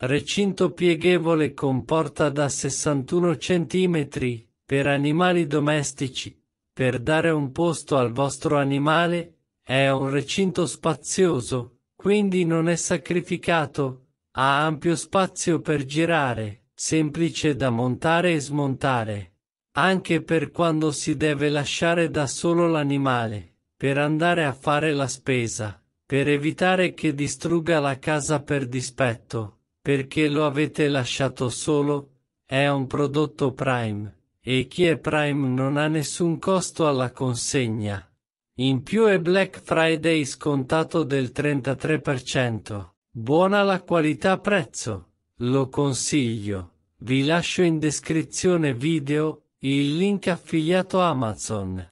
Recinto pieghevole con porta da 61 cm, per animali domestici, per dare un posto al vostro animale, è un recinto spazioso, quindi non è sacrificato, ha ampio spazio per girare, semplice da montare e smontare, anche per quando si deve lasciare da solo l'animale, per andare a fare la spesa, per evitare che distrugga la casa per dispetto perché lo avete lasciato solo, è un prodotto Prime, e chi è Prime non ha nessun costo alla consegna. In più è Black Friday scontato del 33%. Buona la qualità prezzo. Lo consiglio. Vi lascio in descrizione video il link affiliato Amazon.